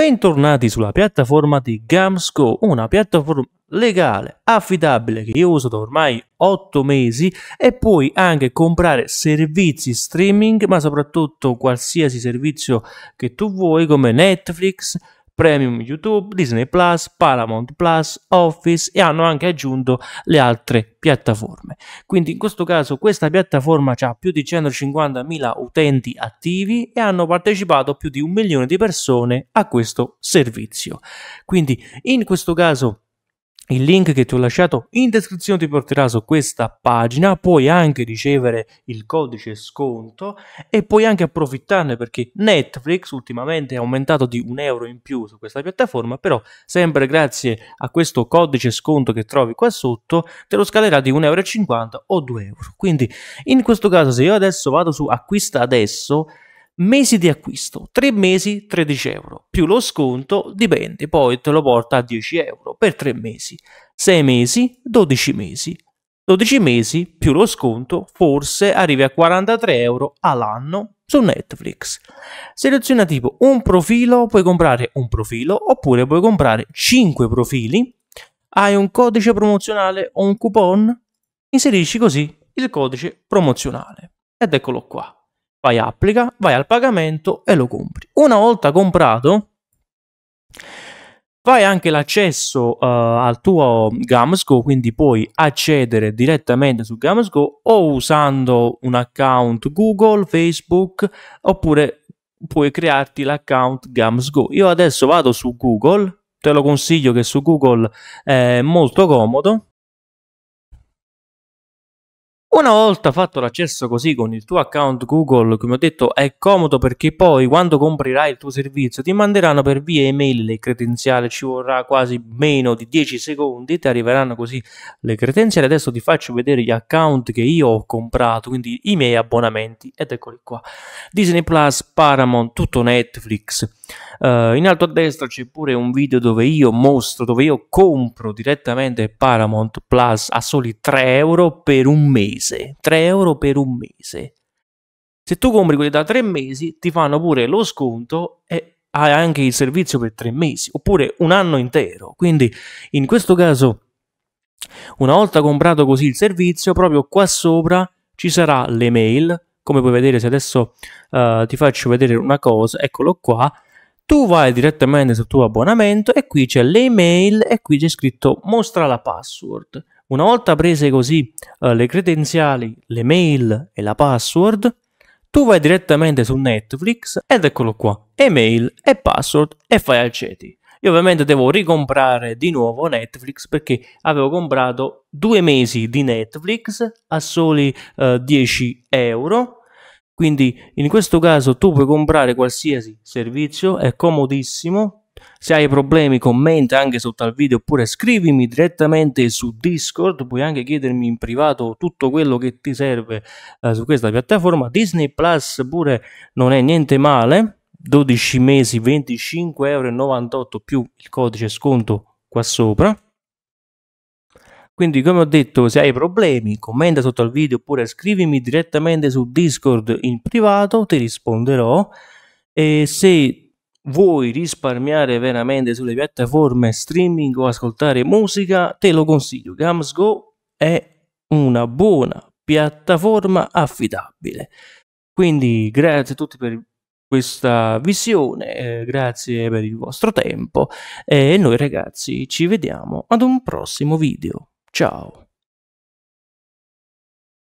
Bentornati sulla piattaforma di Gamsco, una piattaforma legale, affidabile che io uso da ormai 8 mesi e puoi anche comprare servizi streaming ma soprattutto qualsiasi servizio che tu vuoi come Netflix, Premium YouTube, Disney Plus, Paramount Plus, Office e hanno anche aggiunto le altre piattaforme. Quindi in questo caso questa piattaforma ha più di 150.000 utenti attivi e hanno partecipato più di un milione di persone a questo servizio. Quindi in questo caso il link che ti ho lasciato in descrizione ti porterà su questa pagina, puoi anche ricevere il codice sconto e puoi anche approfittarne perché Netflix ultimamente è aumentato di un euro in più su questa piattaforma, però sempre grazie a questo codice sconto che trovi qua sotto te lo scalerà di 1,50 euro o 2 euro. Quindi in questo caso se io adesso vado su acquista adesso mesi di acquisto, 3 mesi 13 euro, più lo sconto dipende, poi te lo porta a 10 euro per 3 mesi, 6 mesi, 12 mesi, 12 mesi più lo sconto forse arrivi a 43 euro all'anno su Netflix. Seleziona tipo un profilo, puoi comprare un profilo oppure puoi comprare 5 profili, hai un codice promozionale o un coupon, inserisci così il codice promozionale ed eccolo qua fai applica, vai al pagamento e lo compri. Una volta comprato, fai anche l'accesso uh, al tuo Gamsgo, quindi puoi accedere direttamente su Gamsgo o usando un account Google, Facebook, oppure puoi crearti l'account Gamsgo. Io adesso vado su Google, te lo consiglio che su Google è molto comodo una volta fatto l'accesso così con il tuo account Google, come ho detto, è comodo perché poi quando comprerai il tuo servizio ti manderanno per via email le credenziali, ci vorrà quasi meno di 10 secondi, ti arriveranno così le credenziali. Adesso ti faccio vedere gli account che io ho comprato, quindi i miei abbonamenti ed eccoli qua. Disney Plus, Paramount, tutto Netflix Uh, in alto a destra c'è pure un video dove io mostro, dove io compro direttamente Paramount Plus a soli 3 euro per un mese. 3 euro per un mese. Se tu compri quelli da 3 mesi ti fanno pure lo sconto e hai anche il servizio per 3 mesi, oppure un anno intero. Quindi in questo caso, una volta comprato così il servizio, proprio qua sopra ci sarà l'email. Come puoi vedere, se adesso uh, ti faccio vedere una cosa, eccolo qua tu vai direttamente sul tuo abbonamento e qui c'è l'email e qui c'è scritto mostra la password. Una volta prese così eh, le credenziali, l'email e la password, tu vai direttamente su Netflix ed eccolo qua, email e password e fai accedi. Io ovviamente devo ricomprare di nuovo Netflix perché avevo comprato due mesi di Netflix a soli eh, 10 euro quindi in questo caso tu puoi comprare qualsiasi servizio, è comodissimo. Se hai problemi commenta anche sotto al video oppure scrivimi direttamente su Discord, puoi anche chiedermi in privato tutto quello che ti serve eh, su questa piattaforma. Disney Plus pure non è niente male, 12 mesi 25,98 euro più il codice sconto qua sopra quindi, come ho detto, se hai problemi, commenta sotto al video oppure scrivimi direttamente su Discord in privato, ti risponderò. E se vuoi risparmiare veramente sulle piattaforme streaming o ascoltare musica, te lo consiglio. Gamsgo è una buona piattaforma affidabile. Quindi, grazie a tutti per questa visione, eh, grazie per il vostro tempo eh, e noi ragazzi ci vediamo ad un prossimo video. Ciao.